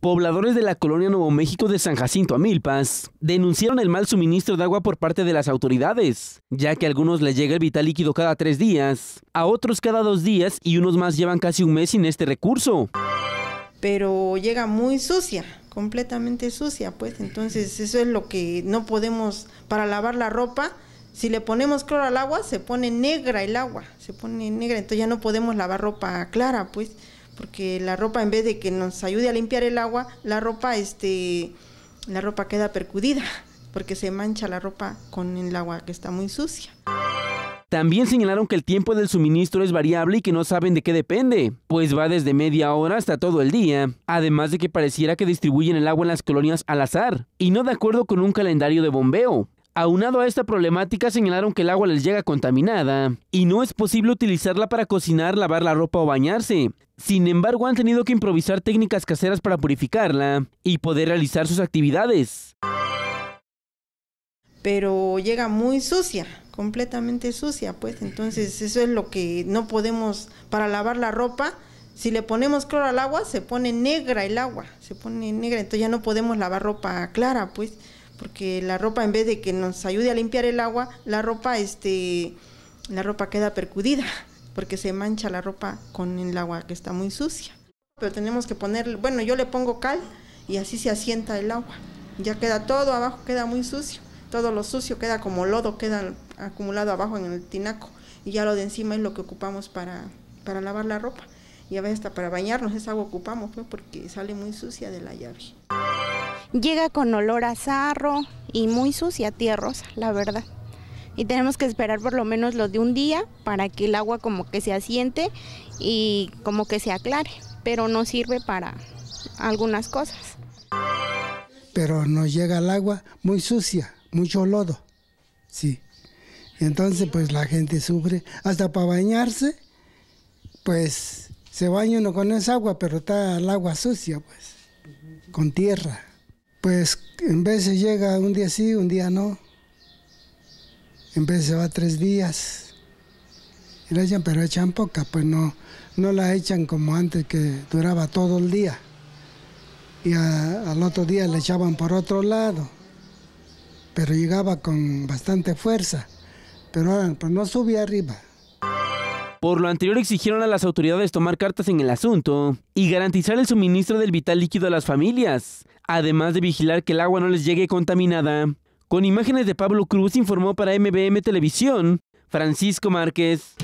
Pobladores de la colonia Nuevo México de San Jacinto a Milpas denunciaron el mal suministro de agua por parte de las autoridades, ya que a algunos les llega el vital líquido cada tres días, a otros cada dos días y unos más llevan casi un mes sin este recurso. Pero llega muy sucia, completamente sucia, pues entonces eso es lo que no podemos para lavar la ropa. Si le ponemos cloro al agua, se pone negra el agua, se pone negra, entonces ya no podemos lavar ropa clara, pues porque la ropa en vez de que nos ayude a limpiar el agua, la ropa este la ropa queda percudida porque se mancha la ropa con el agua que está muy sucia. También señalaron que el tiempo del suministro es variable y que no saben de qué depende, pues va desde media hora hasta todo el día, además de que pareciera que distribuyen el agua en las colonias al azar, y no de acuerdo con un calendario de bombeo. Aunado a esta problemática, señalaron que el agua les llega contaminada y no es posible utilizarla para cocinar, lavar la ropa o bañarse. Sin embargo, han tenido que improvisar técnicas caseras para purificarla y poder realizar sus actividades. Pero llega muy sucia, completamente sucia, pues entonces eso es lo que no podemos para lavar la ropa. Si le ponemos cloro al agua, se pone negra el agua, se pone negra, entonces ya no podemos lavar ropa clara, pues porque la ropa en vez de que nos ayude a limpiar el agua, la ropa este la ropa queda percudida porque se mancha la ropa con el agua que está muy sucia. Pero tenemos que poner, bueno, yo le pongo cal y así se asienta el agua. Ya queda todo abajo, queda muy sucio. Todo lo sucio queda como lodo, queda acumulado abajo en el tinaco. Y ya lo de encima es lo que ocupamos para, para lavar la ropa. Y a veces hasta para bañarnos es agua ocupamos, pues, porque sale muy sucia de la llave. Llega con olor a sarro y muy sucia tierrosa, la verdad. Y tenemos que esperar por lo menos lo de un día para que el agua como que se asiente y como que se aclare, pero no sirve para algunas cosas. Pero nos llega el agua muy sucia, mucho lodo, sí. entonces pues la gente sufre, hasta para bañarse, pues se baña uno con esa agua, pero está el agua sucia, pues, con tierra pues en veces llega un día sí, un día no. En veces va tres días. Y echan, pero echan poca, pues no, no la echan como antes que duraba todo el día. Y al otro día le echaban por otro lado. Pero llegaba con bastante fuerza. Pero pues no subía arriba. Por lo anterior exigieron a las autoridades tomar cartas en el asunto y garantizar el suministro del vital líquido a las familias, además de vigilar que el agua no les llegue contaminada. Con imágenes de Pablo Cruz informó para MBM Televisión, Francisco Márquez.